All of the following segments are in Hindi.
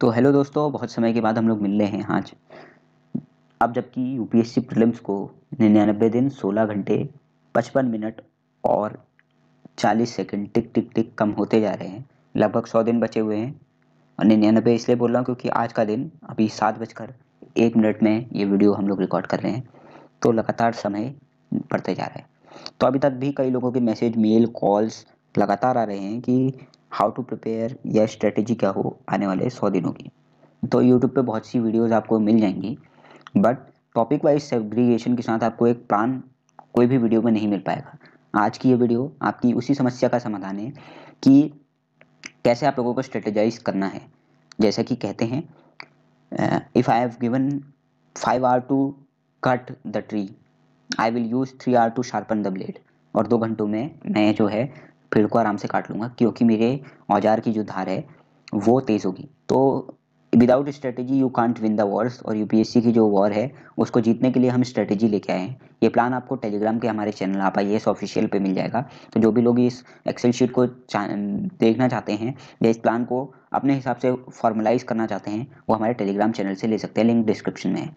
तो हेलो दोस्तों बहुत समय के बाद हम लोग मिल रहे हैं आज अब जबकि यूपीएससी प्रीलिम्स को निन्यानबे दिन 16 घंटे 55 मिनट और 40 सेकंड टिक टिक टिक कम होते जा रहे हैं लगभग 100 दिन बचे हुए हैं और निन्यानबे इसलिए बोल रहा हूँ क्योंकि आज का दिन अभी सात बजकर एक मिनट में ये वीडियो हम लोग रिकॉर्ड कर रहे हैं तो लगातार समय बढ़ते जा रहे हैं तो अभी तक भी कई लोगों के मैसेज मेल कॉल्स लगातार आ रहे हैं कि हाउ टू प्रिपेयर या स्ट्रेटेजी क्या हो आने वाले सौ दिनों की तो यूट्यूब पे बहुत सी वीडियोस आपको मिल जाएंगी बट टॉपिक वाइज सेग्रीगेशन के साथ आपको एक प्लान कोई भी वीडियो में नहीं मिल पाएगा आज की ये वीडियो आपकी उसी समस्या का समाधान है कि कैसे आप लोगों को स्ट्रेटेजाइज करना है जैसा कि कहते हैं if I have given five hours to cut the tree I will use three hours to sharpen the blade और दो घंटों में मैं जो है पेड़ को आराम से काट लूँगा क्योंकि मेरे औजार की जो धार है वो तेज़ होगी तो without strategy you can't win the wars और यू की जो वॉर है उसको जीतने के लिए हम स्ट्रेटेजी लेके आए हैं ये प्लान आपको टेलीग्राम के हमारे चैनल आप आई एस ऑफिशियल पे मिल जाएगा तो जो भी लोग इस एक्सेल शीट को देखना चाहते हैं या इस प्लान को अपने हिसाब से फॉर्मलाइज करना चाहते हैं वो हमारे टेलीग्राम चैनल से ले सकते हैं लिंक डिस्क्रिप्शन में है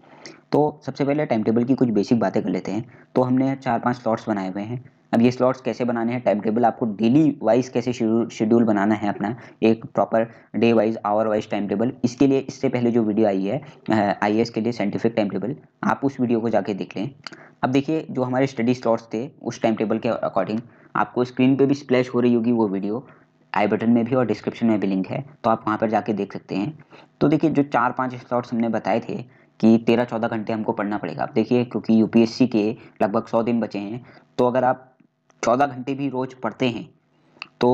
तो सबसे पहले टाइम टेबल की कुछ बेसिक बातें कर लेते हैं तो हमने चार पाँच स्लॉट्स बनाए हुए हैं अब ये स्लॉट्स कैसे बनाने हैं टाइम टेबल आपको डेली वाइज कैसे शेड्यूल बनाना है अपना एक proper day wise hour wise time table इसके लिए इससे पहले जो वीडियो आई है आई के लिए साइंटिफिक टाइम टेबल आप उस वीडियो को जाके देख लें अब देखिए जो हमारे स्टडी स्लॉट्स थे उस टाइम टेबल के अकॉर्डिंग आपको स्क्रीन पर भी स्प्लैश हो रही होगी वो वीडियो आई बटन में भी और डिस्क्रिप्शन में भी लिंक है तो आप वहाँ पर जाके देख सकते हैं तो देखिए जो चार पाँच स्लॉट्स हमने बताए थे कि तेरह चौदह घंटे हमको पढ़ना पड़ेगा आप देखिए क्योंकि यूपीएससी के लगभग सौ दिन बचे हैं तो अगर आप चौदह घंटे भी रोज पढ़ते हैं तो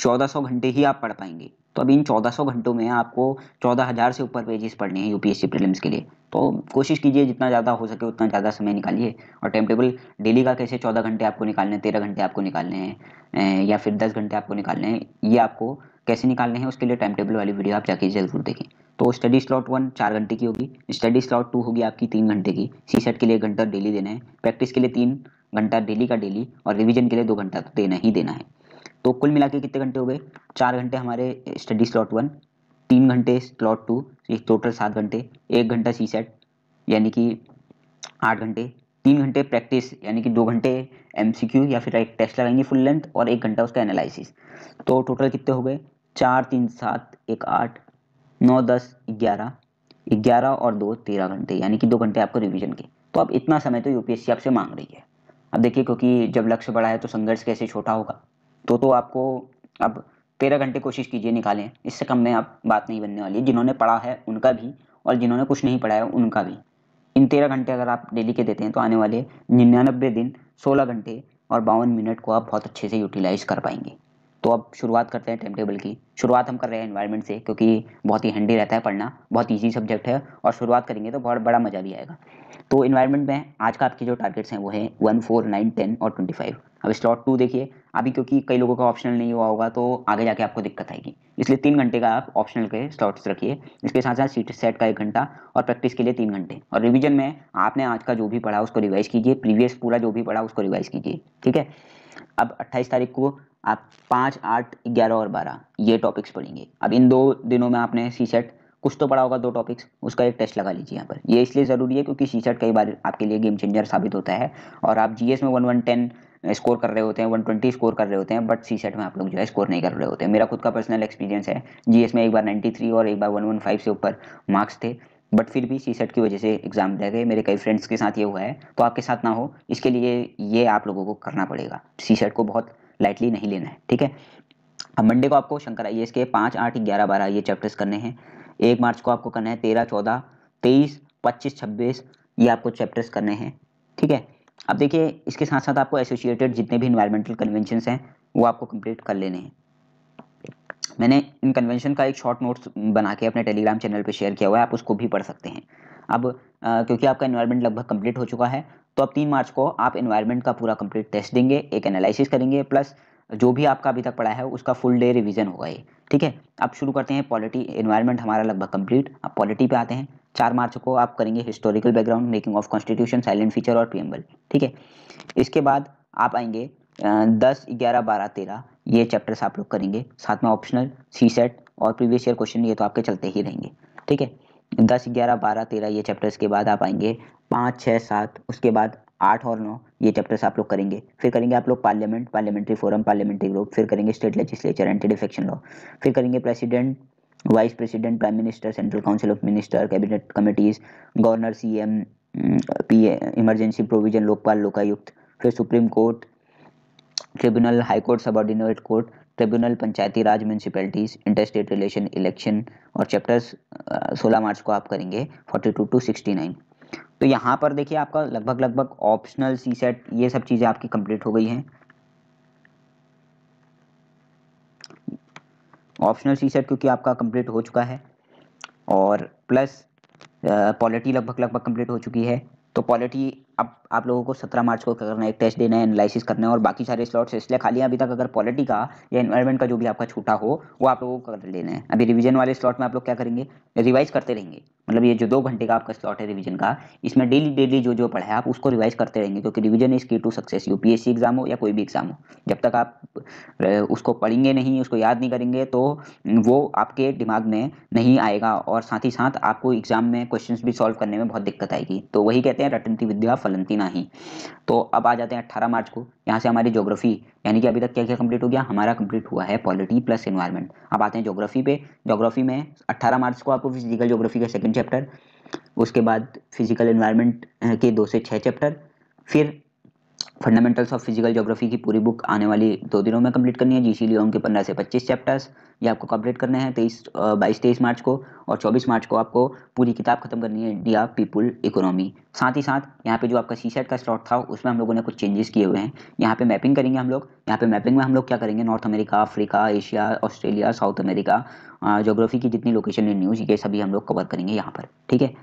चौदह सौ घंटे ही आप पढ़ पाएंगे तो अब इन चौदह सौ घंटों में आपको चौदह हज़ार से ऊपर पेजेस पढ़ने हैं यूपीएससी प्रीलिम्स के लिए तो कोशिश कीजिए जितना ज़्यादा हो सके उतना ज़्यादा समय निकालिए और टाइम टेबल डेली का कैसे चौदह घंटे आपको निकालने तेरह घंटे आपको निकालने हैं अं, या फिर दस घंटे आपको निकालने हैं ये आपको कैसे निकालने हैं उसके लिए टाइम टेबल वाली वीडियो आप जाके जरूर देखें तो स्टडी स्लॉट वन चार घंटे की होगी स्टडी स्लॉट टू होगी आपकी तीन घंटे की सी सेट के लिए घंटा डेली देना है प्रैक्टिस के लिए तीन घंटा डेली का डेली और रिविजन के लिए दो घंटा तो देना ही देना है तो कुल मिला के कितने घंटे हो गए चार घंटे हमारे स्टडी स्लॉट वन तीन घंटे स्लॉट टू टोटल सात घंटे एक घंटा सी सेट यानी कि आठ घंटे तीन घंटे प्रैक्टिस यानी कि दो घंटे एम या फिर एक टेस्ट लगाएंगे फुल लेंथ और एक घंटा उसका एनालिसिस तो टोटल कितने हो गए चार तीन सात एक आठ नौ दस ग्यारह ग्यारह और दो तेरह घंटे यानी कि दो घंटे आपको रिवीजन के तो अब इतना समय तो यूपीएससी आपसे मांग रही है अब देखिए क्योंकि जब लक्ष्य बड़ा है तो संघर्ष कैसे छोटा होगा तो तो आपको अब तेरह घंटे कोशिश कीजिए निकालें इससे कम में आप बात नहीं बनने वाली जिन्होंने पढ़ा है उनका भी और जिन्होंने कुछ नहीं पढ़ा है उनका भी इन तेरह घंटे अगर आप डेली के देते हैं तो आने वाले निन्यानबे दिन सोलह घंटे और बावन मिनट को आप बहुत अच्छे से यूटिलाइज कर पाएंगे तो अब शुरुआत करते हैं टाइम टेबल की शुरुआत हम कर रहे हैं इन्वायरमेंट से क्योंकि बहुत ही हैंडी रहता है पढ़ना बहुत ईजी सब्जेक्ट है और शुरुआत करेंगे तो बहुत बड़ा मज़ा भी आएगा तो इन्वायरमेंट में आज का आपके जो टारगेट्स हैं वो है वन फोर नाइन टेन और ट्वेंटी फाइव अब स्लॉट टू देखिए अभी क्योंकि कई लोगों का ऑप्शनल नहीं हुआ होगा तो आगे जाके आपको दिक्कत आएगी इसलिए तीन घंटे का आप ऑप्शनल के स्लॉट्स रखिए इसके साथ साथ सीट सेट का एक घंटा और प्रैक्टिस के लिए तीन घंटे और रिवीजन में आपने आज का जो भी पढ़ा उसको रिवाइज कीजिए प्रीवियस पूरा जो भी पढ़ा उसको रिवाइज कीजिए ठीक है अब अट्ठाईस तारीख को आप पाँच आठ ग्यारह और बारह ये टॉपिक्स पढ़ेंगे अब इन दो दिनों में आपने सी सेट कुछ तो पढ़ा होगा दो टॉपिक्स उसका एक टेस्ट लगा लीजिए यहाँ पर ये इसलिए ज़रूरी है क्योंकि सी सेट कई बार आपके लिए गेम चेंजर साबित होता है और आप जी में वन वन टेन स्कोर कर रहे होते हैं ट्वेंटी स्कोर कर रहे होते हैं बट सी सेट में आप लोग जो है स्कोर नहीं कर रहे होते हैं मेरा खुद का पर्सनल एक्सपीरियंस है जी में एक बार थ्री और एक बार फाइव से ऊपर मार्क्स थे बट फिर भी सी सेट की वजह से एग्जाम रह गए मेरे कई फ्रेंड्स के साथ ये हुआ है तो आपके साथ ना हो इसके लिए ये आप लोगों को करना पड़ेगा सी सेट को बहुत लाइटली नहीं लेना है ठीक है अब मंडे को आपको शंकर आई के पाँच आठ ग्यारह बारह ये चैप्टर्स करने हैं एक मार्च को आपको करना है तेरह चौदह तेईस पच्चीस छब्बीस ये आपको चैप्टर्स करने हैं ठीक है अब देखिए इसके साथ साथ आपको एसोसिएटेड जितने भी इन्वायरमेंटल कन्वेंशन हैं वो आपको कंप्लीट कर लेने हैं मैंने इन कन्वेंशन का एक शॉर्ट नोट्स बना के अपने टेलीग्राम चैनल पर शेयर किया हुआ है आप उसको भी पढ़ सकते हैं अब आ, क्योंकि आपका इन्वायरमेंट लगभग कंप्लीट हो चुका है तो अब तीन मार्च को आप इन्वायरमेंट का पूरा कंप्लीट टेस्ट देंगे एक एनालिसिस करेंगे प्लस जो भी आपका अभी तक पढ़ा है उसका फुल डे रिवीजन होगा ये ठीक है अब शुरू करते हैं पॉलिटी इन्वायरमेंट हमारा लगभग कंप्लीट अब पॉलिटी पे आते हैं चार मार्च को आप करेंगे historical background making of constitution salient feature और पीएमबल ठीक है इसके बाद आप आएंगे दस ग्यारह बारह तेरह ये चैप्टर्स आप लोग करेंगे साथ में ऑप्शनल सी सेट और प्रीवियस ईयर क्वेश्चन ये तो आपके चलते ही रहेंगे ठीक है दस ग्यारह बारह तेरह ये चैप्टर्स के बाद आप आएंगे पाँच छः सात उसके बाद आठ और नौ ये चैप्टर्स आप लोग करेंगे फिर करेंगे आप लोग parliament parliamentary forum parliamentary group फिर करेंगे state legislature anti defection law फिर करेंगे president vice president prime minister central council of minister cabinet committees governor C M P emergency provision Lokpal Lokayukta फिर supreme court tribunal high court ordinate court tribunal Panchayati Raj municipalities interstate relation election और चैप्टर्स uh, सोलह मार्च को आप करेंगे forty two two sixty nine तो यहाँ पर देखिए आपका लगभग लगभग ऑप्शनल सी सेट ये सब चीज़ें आपकी कंप्लीट हो गई हैं ऑप्शनल सी सेट क्योंकि आपका कंप्लीट हो चुका है और प्लस पॉलिटी लगभग लगभग कंप्लीट हो चुकी है तो पॉलिटी अब आप लोगों को सत्रह मार्च को करना है एक टेस्ट देना है एनालिसिस करना है और बाकी सारे स्लॉट्स इसलिए खाली अभी तक अगर पॉलिटी का या एनवायरमेंट का जो भी आपका छूटा हो वो आप लोगों को कर लेना है अभी रिवीजन वाले स्लॉट में आप लोग क्या करेंगे रिवाइज करते रहेंगे मतलब ये जो दो घंटे का आपका स्लॉट है रिविजन का इसमें डेली डेली जो जो पढ़ा है आप उसको रिवाइज करते रहेंगे क्योंकि revision is key to success UPSC exam हो या कोई भी एग्जाम हो जब तक आप उसको पढ़ेंगे नहीं उसको याद नहीं करेंगे तो वो आपके दिमाग में नहीं आएगा और साथ ही साथ आपको एग्जाम में क्वेश्चन भी सॉल्व करने में बहुत दिक्कत आएगी तो वही कहते हैं रटनती विद्या फलंतीना ही तो अब आ जाते हैं अट्ठारह मार्च को यहाँ से हमारी जोग्राफी यानी कि अभी तक क्या क्या कंप्लीट हो गया हमारा कंप्लीट हुआ है पॉलिटी प्लस इन्वायरमेंट अब आते हैं जोग्राफी पे जोग्राफी में अट्ठारह मार्च को आपको फिजिकल जोग्राफी का सेकेंड चैप्टर उसके बाद फिजिकल इन्वायरमेंट के दो से छः चैप्टर फिर फंडामेंटल्स ऑफ फिजिकल जोग्राफी की पूरी बुक आने वाली दो दिनों में कंप्लीट करनी है जी इसीलिए उनके पंद्रह से पच्चीस चैप्टर्स ये आपको कंप्लीट करने हैं तेईस बाईस तेईस मार्च को और चौबीस मार्च को आपको पूरी किताब खत्म करनी है इंडिया पीपुल इकोनॉमी साथ ही साथ यहाँ पे जो आपका सी सेट का स्लॉट था उसमें हम लोगों ने कुछ चेंजेस किए हुए हैं यहाँ पे मैपिंग करेंगे हम लोग यहाँ पे मैपिंग में हम लोग क्या करेंगे North America Africa Asia Australia South America geography की जितनी लोकेशन है न्यूज़ ये सभी हम लोग कवर करेंगे यहाँ पर ठीक है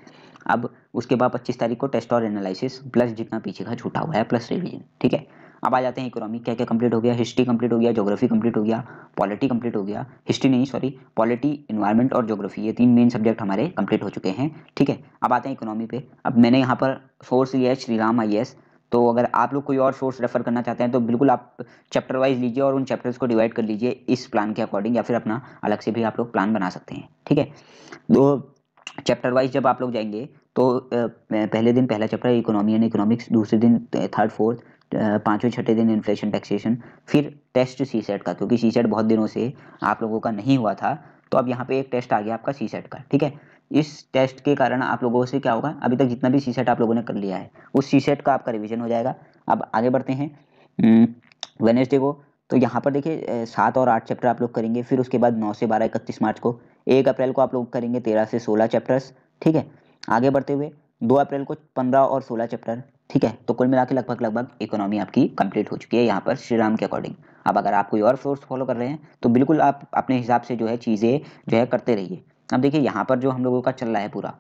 अब उसके बाद पच्चीस तारीख को टेस्ट और एनालिसिस प्लस जितना पीछे का छूटा हुआ है प्लस रिविजन ठीक है अब आ जाते हैं इकोनॉमी क्या क्या कंप्लीट हो गया हिस्ट्री कंप्लीट हो गया जोग्राफी कंप्लीट हो गया पॉलिटी कंप्लीट हो गया हिस्ट्री नहीं सॉरी पॉलिटी इन्वायरमेंट और ज्योग्राफी ये तीन मेन सब्जेक्ट हमारे कंप्लीट हो चुके हैं ठीक है अब आते हैं इकोनॉमी पे अब मैंने यहाँ पर सोर्स लिया है श्रीराम आई तो अगर आप लोग कोई और सोर्स रेफर करना चाहते हैं तो बिल्कुल आप चैप्टर वाइज लीजिए और उन चैप्टर्स को डिवाइड कर लीजिए इस प्लान के अकॉर्डिंग या फिर अपना अलग से भी आप लोग प्लान बना सकते हैं ठीक है तो चैप्टर वाइज जब आप लोग जाएंगे तो पहले दिन पहला चैप्टर इकोनॉमी एंड इकोनॉमिक्स दूसरे दिन थर्ड फोर्थ पाँचवें छठे दिन इन्फ्लेशन टैक्सेशन फिर टेस्ट सी सेट का क्योंकि सी सेट बहुत दिनों से आप लोगों का नहीं हुआ था तो अब यहाँ पे एक टेस्ट आ गया आपका सी सेट का ठीक है इस टेस्ट के कारण आप लोगों से क्या होगा अभी तक जितना भी सी सेट आप लोगों ने कर लिया है उस सी सेट का आपका रिविजन हो जाएगा अब आगे बढ़ते हैं वेनेसडे को तो यहाँ पर देखिए सात और आठ चैप्टर आप लोग करेंगे फिर उसके बाद नौ से बारह इकतीस मार्च को एक अप्रैल को आप लोग करेंगे तेरह से सोलह चैप्टर्स ठीक है आगे बढ़ते हुए दो अप्रैल को पंद्रह और सोलह चैप्टर ठीक है तो कुल मिला के लगभग लगभग इकोनॉमी आपकी कंप्लीट हो चुकी है यहाँ पर श्री राम के अकॉर्डिंग अब अगर आप कोई और सोर्स फॉलो कर रहे हैं तो बिल्कुल आप अपने हिसाब से जो है चीज़ें जो है करते रहिए अब देखिए यहाँ पर जो हम लोगों का चल रहा है पूरा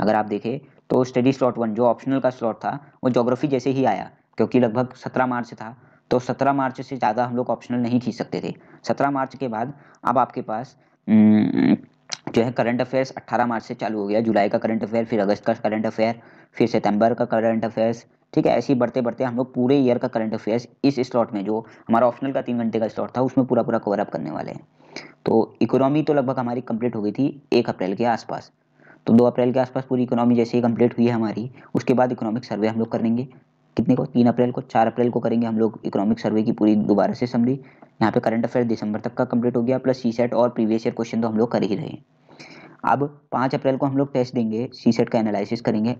अगर आप देखें तो स्टडी स्लॉट वन जो ऑप्शनल का स्लॉट था वो जोग्राफी जैसे ही आया क्योंकि लगभग सत्रह मार्च से था तो सत्रह मार्च से ज़्यादा हम लोग ऑप्शनल नहीं खींच सकते थे सत्रह मार्च के बाद अब आपके पास हम्म, जो है करंट अफेयर्स 18 मार्च से चालू हो गया जुलाई का करंट अफेयर फिर अगस्त का करंट अफेयर फिर सितंबर का करंट अफेयर्स ठीक है ऐसे ही बढ़ते बढ़ते हम लोग पूरे ईयर का करंट अफेयर्स इस स्लॉट में जो हमारा ऑप्शनल का तीन घंटे का स्लॉट था उसमें पूरा पूरा कवर अप करने वाले हैं तो इकोनॉमी तो लगभग हमारी कंप्लीट हो गई थी एक अप्रैल के आसपास तो दो अप्रैल के आसपास पूरी इकोनॉमी जैसे ही कंप्लीट हुई है हमारी उसके बाद इकोनॉमिक सर्वे हम लोग करेंगे कितने को तीन अप्रैल को चार अप्रैल को करेंगे हम लोग इकोनॉमिक सर्वे की पूरी दोबारा से समरी यहाँ पे करंट अफेयर दिसंबर तक का कंप्लीट हो गया प्लस सी सेट और प्रीवियस ईयर क्वेश्चन तो हम लोग कर ही रहे अब पाँच अप्रैल को हम लोग टेस्ट देंगे सी सेट e का एनालिसिस करेंगे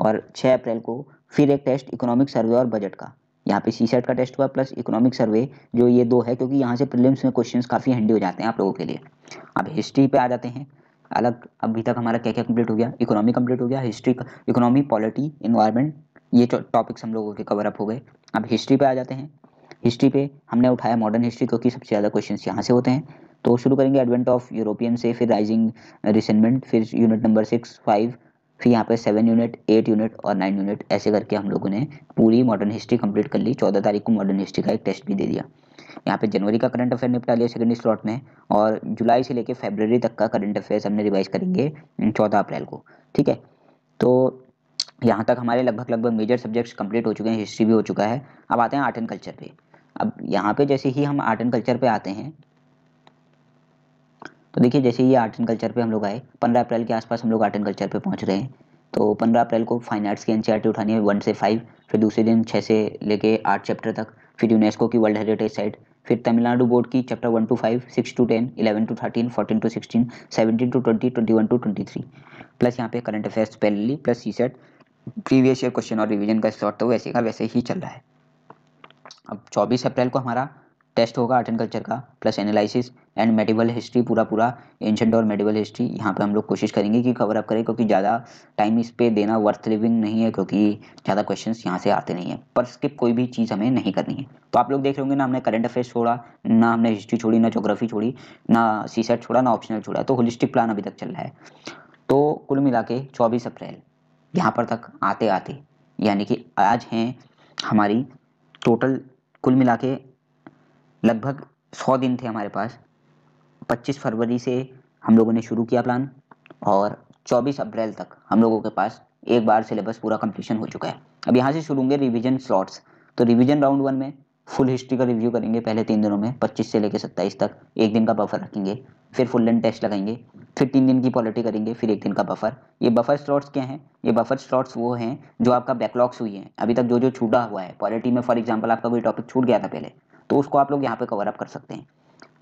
और छः अप्रैल को फिर एक टेस्ट इकोनॉमिक सर्वे और बजट का यहाँ पे सी सेट e का टेस्ट हुआ प्लस इकोनॉमिक सर्वे जो ये दो है क्योंकि यहाँ से प्रीलिम्स में क्वेश्चंस काफ़ी हैंडी हो जाते हैं आप लोगों के लिए अब हिस्ट्री पे आ जाते हैं अलग अभी तक हमारा क्या क्या कंप्लीट हो गया इकोनॉमी कंप्लीट हो गया हिस्ट्री इकोनॉमी पॉलिटी इन्वायरमेंट ये टॉपिक्स हम लोगों के कवर अप हो गए अब हिस्ट्री पे आ जाते हैं हिस्ट्री पे हमने उठाया मॉडर्न हिस्ट्री क्योंकि सबसे ज़्यादा क्वेश्चन यहाँ से होते हैं तो शुरू करेंगे एडवेंट ऑफ यूरोपियन से फिर राइजिंग रिसेंटमेंट फिर यूनिट नंबर सिक्स फाइव फिर यहाँ पे सेवन यूनिट एट यूनिट और नाइन यूनिट ऐसे करके हम लोगों ने पूरी मॉडर्न हिस्ट्री कंप्लीट कर ली चौदह तारीख को मॉडर्न हिस्ट्री का एक टेस्ट भी दे दिया यहाँ पे जनवरी का करंट अफेयर निपटा लिया सेकंड स्लॉट में और जुलाई से लेकर फेबररी तक का करंट अफेयर्स हमने रिवाइज करेंगे चौदह अप्रैल को ठीक है तो यहाँ तक हमारे लगभग लगभग मेजर सब्जेक्ट्स कंप्लीट हो चुके हैं हिस्ट्री भी हो चुका है अब आते हैं आर्ट एंड कल्चर पे अब यहाँ पे जैसे ही हम आर्ट एंड कल्चर पे आते हैं तो देखिए जैसे ही आर्ट एंड कल्चर पे हम लोग आए पंद्रह अप्रैल के आसपास हम लोग आर्ट एंड कल्चर पे पहुँच रहे हैं तो पंद्रह अप्रैल को फाइन आर्ट्स की एन e उठानी है वन से फाइव फिर दूसरे दिन छः से लेके आठ चैप्टर तक फिर यूनेस्को की वर्ल्ड हेरिटेज साइट फिर तमिलनाडु बोर्ड की chapter one to five six to ten eleven to thirteen fourteen to sixteen seventeen to twenty twenty one to twenty three plus यहाँ पे करंट अफेयर्स पहले plus CSAT previous year question और रिवीजन का स्लॉट तो वैसे का वैसे ही चल रहा है अब 24 अप्रैल को हमारा टेस्ट होगा आर्ट एंड कल्चर का plus analysis and medieval history पूरा पूरा एंशेंट और मेडिवल हिस्ट्री यहाँ पे हम लोग कोशिश करेंगे कि कवर अप करें क्योंकि ज़्यादा टाइम इस पर देना वर्थ लिविंग नहीं है क्योंकि ज़्यादा क्वेश्चन यहाँ से आते नहीं है पर स्किप कोई भी चीज़ हमें नहीं करनी है तो आप लोग देख रहे होंगे ना हमने करंट अफेयर्स छोड़ा ना हमने हिस्ट्री छोड़ी ना जोग्राफी छोड़ी ना सी छोड़ा ना ऑप्शनल छोड़ा तो होलिस्टिक प्लान अभी तक चल रहा है तो कुल मिला के चौबीस अप्रैल यहाँ पर तक आते आते यानी कि आज हैं हमारी टोटल कुल मिला के लगभग सौ दिन थे हमारे पास 25 फरवरी से हम लोगों ने शुरू किया प्लान और 24 अप्रैल तक हम लोगों के पास एक बार सिलेबस पूरा कंप्लीशन हो चुका है अब यहाँ से शुरू होंगे रिविजन स्लॉट्स तो रिविजन राउंड वन में फुल हिस्ट्री का रिव्यू करेंगे पहले तीन दिनों में पच्चीस से लेकर सत्ताईस तक एक दिन का बफर रखेंगे फिर फुल लेंथ टेस्ट लगाएंगे फिर तीन दिन की पॉलिटी करेंगे फिर एक दिन का बफर ये बफर स्लॉट्स क्या हैं ये बफर स्लॉट्स वो हैं जो आपका बैकलॉग्स हुई हैं अभी तक जो जो छूटा हुआ है पॉलिटी में फॉर एग्जाम्पल आपका कोई टॉपिक छूट गया था पहले तो उसको आप लोग यहाँ पर कवर अप कर सकते हैं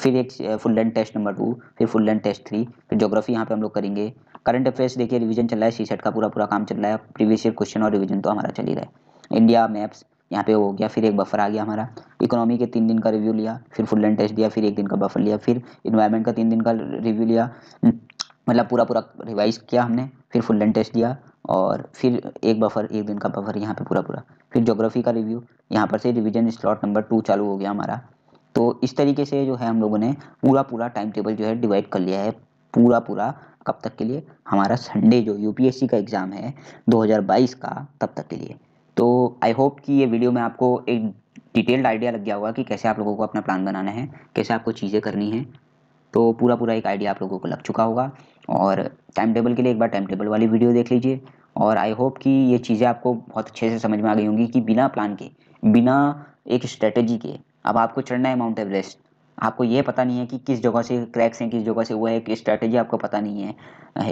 फिर एक full length test number two फिर फुल लेंथ टेस्ट थ्री फिर जोग्राफी यहाँ पे हम लोग करेंगे करंट अफेयर्स देखिए रिवीजन चल रहा है सी सेट का पूरा पूरा काम चल रहा है प्रीवियस ईयर क्वेश्चन और रिवीजन तो हमारा चल ही रहा है इंडिया मैप्स यहाँ पे हो गया फिर एक बफर आ गया हमारा इकोनॉमी के तीन दिन का रिव्यू लिया फिर फुल एंड टेस्ट दिया फिर एक दिन का बफर लिया फिर इन्वायरमेंट का तीन दिन का रिव्यू लिया मतलब पूरा पूरा रिवाइज किया हमने फिर फुल एंड टेस्ट दिया और फिर एक बफर एक दिन का बफर यहाँ पे पूरा पूरा फिर जोग्राफी का रिव्यू यहाँ पर से रिविज़न स्लॉट नंबर टू चालू हो गया हमारा तो इस तरीके से जो है हम लोगों ने पूरा पूरा टाइम टेबल जो है डिवाइड कर लिया है पूरा पूरा कब तक के लिए हमारा संडे जो यूपीएससी का एग्ज़ाम है 2022 का तब तक के लिए आई होप कि ये वीडियो में आपको एक डिटेल्ड आइडिया लग गया होगा कि कैसे आप लोगों को अपना प्लान बनाना है कैसे आपको चीज़ें करनी है तो पूरा पूरा एक आइडिया आप लोगों को लग चुका होगा और टाइम टेबल के लिए एक बार टाइम टेबल वाली वीडियो देख लीजिए और आई होप कि ये चीज़ें आपको बहुत अच्छे से समझ में आ गई होंगी कि बिना प्लान के बिना एक स्ट्रेटजी के अब आपको चढ़ना है माउंट एवरेस्ट आपको ये पता नहीं है कि किस जगह से क्रैक्स हैं किस जगह से हुआ है कि स्ट्रैटेजी आपको पता नहीं है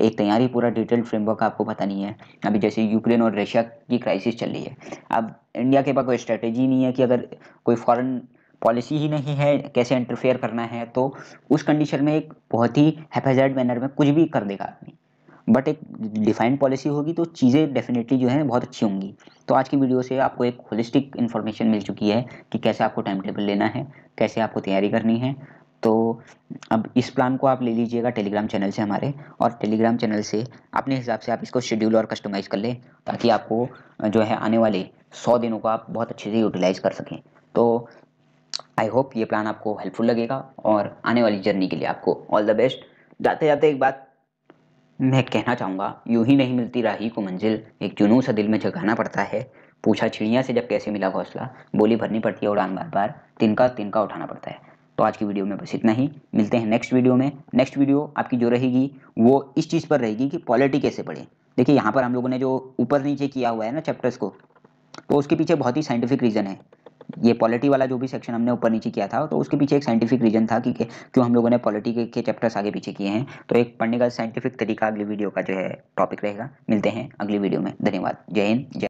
एक तैयारी पूरा डिटेल फ्रेमवर्क आपको पता नहीं है अभी जैसे यूक्रेन और रशिया की क्राइसिस चल रही है अब इंडिया के पास कोई स्ट्रैटेजी नहीं है कि अगर कोई फॉरेन पॉलिसी ही नहीं है कैसे इंटरफेयर करना है तो उस कंडीशन में एक बहुत ही हैफेजर्ड मैनर में कुछ भी कर देगा आदमी बट एक डिफाइंड पॉलिसी होगी तो चीज़ें डेफिनेटली जो है बहुत अच्छी होंगी तो आज की वीडियो से आपको एक होलिस्टिक इन्फॉर्मेशन मिल चुकी है कि कैसे आपको टाइम टेबल लेना है कैसे आपको तैयारी करनी है तो अब इस प्लान को आप ले लीजिएगा टेलीग्राम चैनल से हमारे और टेलीग्राम चैनल से अपने हिसाब से आप इसको शेड्यूल और कस्टमाइज़ कर लें ताकि आपको जो है आने वाले सौ दिनों को आप बहुत अच्छे से यूटिलाइज़ कर सकें तो आई होप ये प्लान आपको हेल्पफुल लगेगा और आने वाली जर्नी के लिए आपको ऑल द बेस्ट जाते जाते एक बात मैं कहना चाहूँगा यूं ही नहीं मिलती राही को मंजिल एक जुनू सा दिल में जगाना पड़ता है पूछा चिड़िया से जब कैसे मिला घोसला बोली भरनी पड़ती है उड़ान बार बार तिनका तिनका उठाना पड़ता है तो आज की वीडियो में बस इतना ही मिलते हैं नेक्स्ट वीडियो में नेक्स्ट वीडियो आपकी जो रहेगी वो इस चीज़ पर रहेगी कि पॉलिटी कैसे पढ़े देखिए यहाँ पर हम लोगों ने जो ऊपर नीचे किया हुआ है ना चैप्टर्स को तो उसके पीछे बहुत ही साइंटिफिक रीज़न है ये पॉलिटी वाला जो भी सेक्शन हमने ऊपर नीचे किया था तो उसके पीछे एक साइंटिफिक रीजन था कि क्यों हम लोगों ने पॉलिटी के, के चैप्टर्स आगे पीछे किए हैं तो एक पढ़ने का साइंटिफिक तरीका अगली वीडियो का जो है टॉपिक रहेगा मिलते हैं अगली वीडियो में धन्यवाद जय हिंद जय